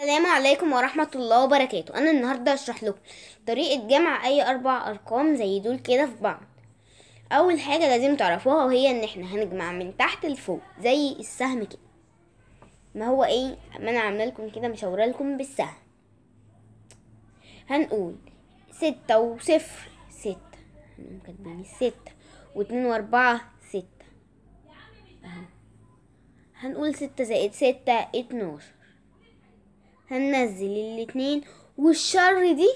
السلام عليكم ورحمة الله وبركاته أنا النهاردة هشرح لكم طريقة جمع أي أربع أرقام زي دول كده في بعض أول حاجة لازم تعرفوها وهي إن إحنا هنجمع من تحت لفوق زي السهم كده ما هو إيه ما أنا عاملة لكم كده مشاورة لكم بالسهم هنقول ستة وصفر ستة هنقوم كاتبين ستة واتنين وأربعة ستة هنقول ستة زائد ستة اتناشر هننزل الاتنين والشر دي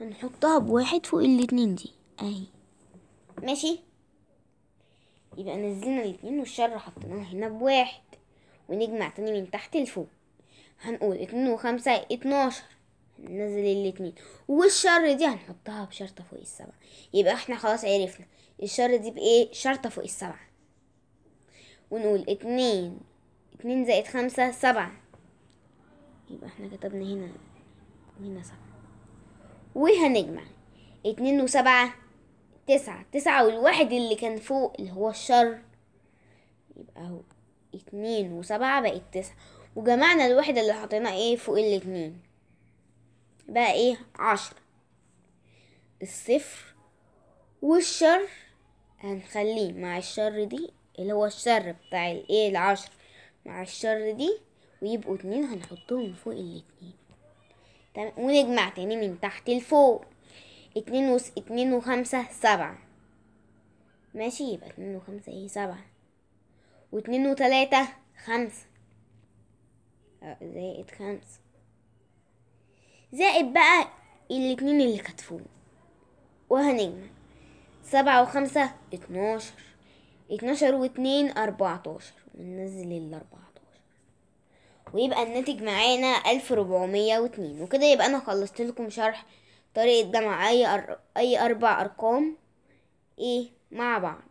هنحطها بواحد فوق الاتنين دي اهي ماشي يبقى نزلنا الاتنين والشر حطيناه هنا بواحد ونجمع تاني من تحت لفوق هنقول اتنين وخمسة اتناشر هننزل الاتنين والشر دي هنحطها بشرطة فوق السبعة يبقى احنا خلاص عرفنا الشر دي بايه شرطة فوق السبعة ونقول اتنين اتنين زائد خمسة سبعة يبقى احنا كتبنا هنا هنا سبعة وهنجمع اتنين وسبعة تسعة تسعة والواحد اللي كان فوق اللي هو الشر يبقى اهو اتنين وسبعة بقت تسعة وجمعنا الواحد اللي حطيناه ايه فوق الاتنين بقى ايه عشرة الصفر والشر هنخليه مع الشر دي اللي هو الشر بتاع الايه العشر مع الشر دي ويبقوا اتنين هنحطهم فوق الاتنين تمام ونجمع تاني من تحت لفوق اتنين وس... اتنين وخمسة سبعة ماشي يبقى اتنين وخمسة ايه سبعة واتنين وتلاتة خمسة أه، زائد خمسة زائد بقى الاتنين اللي كانت فوق وهنجمع سبعة وخمسة اتناشر اتناشر واتنين اربعتاشر وننزل الاربعة ويبقى الناتج معانا ألف ربعمية واتنين وكده يبقى أنا خلصت لكم شرح طريقة جمع أي, أربع أرقام إيه مع بعض